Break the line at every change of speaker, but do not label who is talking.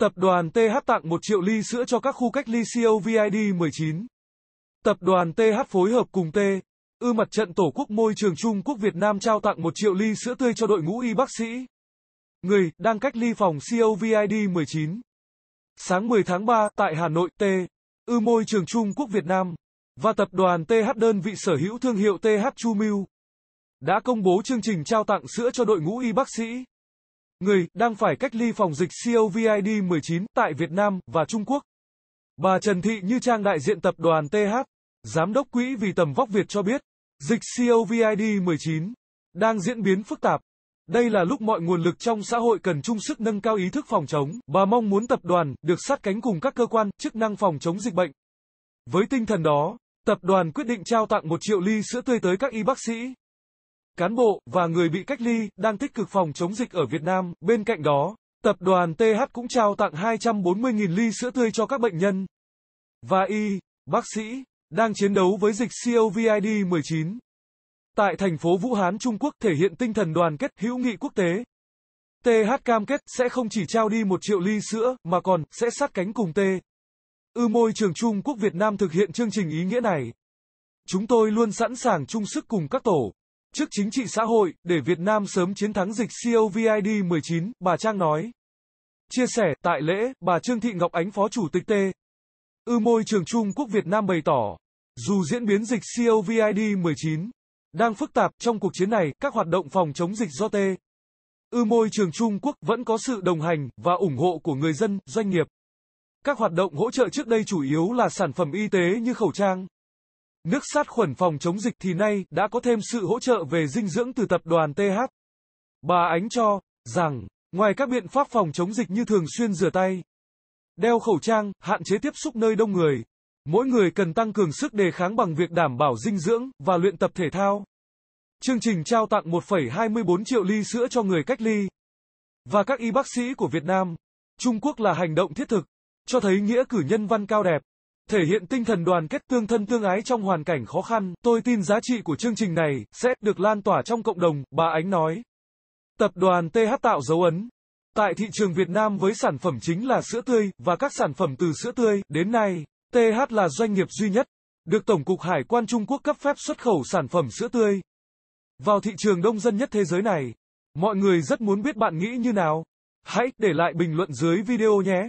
Tập đoàn TH tặng 1 triệu ly sữa cho các khu cách ly COVID 19. Tập đoàn TH phối hợp cùng T. Ư mặt trận Tổ quốc môi trường Trung Quốc Việt Nam trao tặng 1 triệu ly sữa tươi cho đội ngũ y bác sĩ. Người đang cách ly phòng COVID-19. Sáng 10 tháng 3 tại Hà Nội, T. Ư môi trường Trung Quốc Việt Nam và tập đoàn TH đơn vị sở hữu thương hiệu TH Chu Miu đã công bố chương trình trao tặng sữa cho đội ngũ y bác sĩ người đang phải cách ly phòng dịch COVID-19 tại Việt Nam và Trung Quốc. Bà Trần Thị Như Trang đại diện tập đoàn TH, giám đốc quỹ vì tầm vóc Việt cho biết, dịch COVID-19 đang diễn biến phức tạp. Đây là lúc mọi nguồn lực trong xã hội cần chung sức nâng cao ý thức phòng chống. Bà mong muốn tập đoàn được sát cánh cùng các cơ quan, chức năng phòng chống dịch bệnh. Với tinh thần đó, tập đoàn quyết định trao tặng một triệu ly sữa tươi tới các y bác sĩ, cán bộ và người bị cách ly đang tích cực phòng chống dịch ở Việt Nam. Bên cạnh đó, tập đoàn TH cũng trao tặng 240.000 ly sữa tươi cho các bệnh nhân và y, bác sĩ đang chiến đấu với dịch COVID-19 tại thành phố Vũ Hán, Trung Quốc thể hiện tinh thần đoàn kết hữu nghị quốc tế. TH cam kết sẽ không chỉ trao đi một triệu ly sữa mà còn sẽ sát cánh cùng T. Ư môi trường Trung Quốc Việt Nam thực hiện chương trình ý nghĩa này. Chúng tôi luôn sẵn sàng chung sức cùng các tổ Trước chính trị xã hội, để Việt Nam sớm chiến thắng dịch COVID-19, bà Trang nói. Chia sẻ, tại lễ, bà Trương Thị Ngọc Ánh Phó Chủ tịch T. Ư môi trường Trung Quốc Việt Nam bày tỏ, dù diễn biến dịch COVID-19 đang phức tạp trong cuộc chiến này, các hoạt động phòng chống dịch do T. Ư môi trường Trung Quốc vẫn có sự đồng hành và ủng hộ của người dân, doanh nghiệp. Các hoạt động hỗ trợ trước đây chủ yếu là sản phẩm y tế như khẩu trang, Nước sát khuẩn phòng chống dịch thì nay đã có thêm sự hỗ trợ về dinh dưỡng từ tập đoàn TH. Bà Ánh cho rằng, ngoài các biện pháp phòng chống dịch như thường xuyên rửa tay, đeo khẩu trang, hạn chế tiếp xúc nơi đông người, mỗi người cần tăng cường sức đề kháng bằng việc đảm bảo dinh dưỡng và luyện tập thể thao. Chương trình trao tặng 1,24 triệu ly sữa cho người cách ly và các y bác sĩ của Việt Nam, Trung Quốc là hành động thiết thực, cho thấy nghĩa cử nhân văn cao đẹp thể hiện tinh thần đoàn kết tương thân tương ái trong hoàn cảnh khó khăn. Tôi tin giá trị của chương trình này sẽ được lan tỏa trong cộng đồng, bà Ánh nói. Tập đoàn TH tạo dấu ấn. Tại thị trường Việt Nam với sản phẩm chính là sữa tươi và các sản phẩm từ sữa tươi, đến nay, TH là doanh nghiệp duy nhất được Tổng cục Hải quan Trung Quốc cấp phép xuất khẩu sản phẩm sữa tươi vào thị trường đông dân nhất thế giới này. Mọi người rất muốn biết bạn nghĩ như nào. Hãy để lại bình luận dưới video nhé.